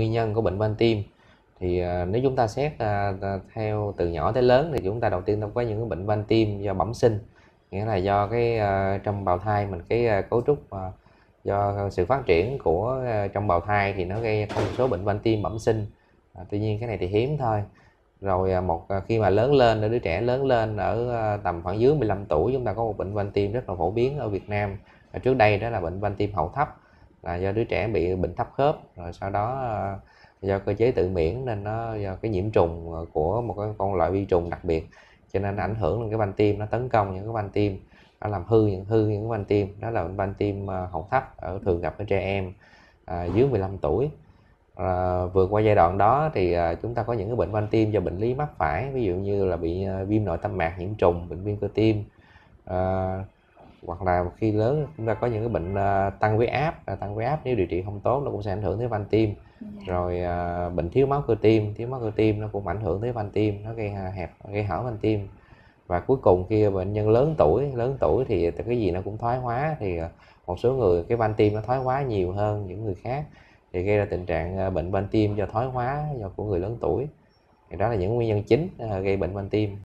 nguyên nhân của bệnh van tim thì à, nếu chúng ta xét à, à, theo từ nhỏ tới lớn thì chúng ta đầu tiên có những cái bệnh van tim do bẩm sinh nghĩa là do cái trong bào thai mình cái cấu trúc do sự phát triển của trong bào thai thì nó gây một số bệnh van tim bẩm sinh tuy nhiên cái này thì hiếm thôi rồi một khi mà lớn lên đứa trẻ lớn lên ở tầm khoảng dưới 15 tuổi chúng ta có một bệnh van tim rất là phổ biến ở Việt Nam trước đây đó là bệnh van tim hậu thấp là do đứa trẻ bị bệnh thấp khớp rồi sau đó ờ, do cơ chế tự miễn nên nó do cái nhiễm trùng ờ, của một cái con loại vi trùng đặc biệt cho nên nó ảnh hưởng lên cái van tim nó tấn công những cái van tim nó làm hư những hư những cái van tim đó là van tim ờ, hồng thấp ở thường gặp ở trẻ em à, dưới 15 tuổi à, vượt qua giai đoạn đó thì à, chúng ta có những cái bệnh van tim do bệnh lý mắc phải ví dụ như là bị à, viêm nội tâm mạc nhiễm trùng bệnh viêm cơ tim à, hoặc là khi lớn chúng ta có những cái bệnh uh, tăng huyết áp là tăng huyết áp nếu điều trị không tốt nó cũng sẽ ảnh hưởng tới van tim yeah. Dạ. rồi uh, bệnh thiếu máu cơ tim thiếu máu cơ tim nó cũng ảnh hưởng tới van tim nó gây hẹp gây hở van tim và cuối cùng khi bệnh nhân lớn tuổi lớn tuổi thì cái gì nó cũng thoái hóa thì à, một số người cái van tim nó thoái hóa nhiều hơn những người khác thì gây ra tình trạng bệnh van tim do thoái hóa do của người lớn tuổi thì đó là những nguyên nhân chính gây bệnh van tim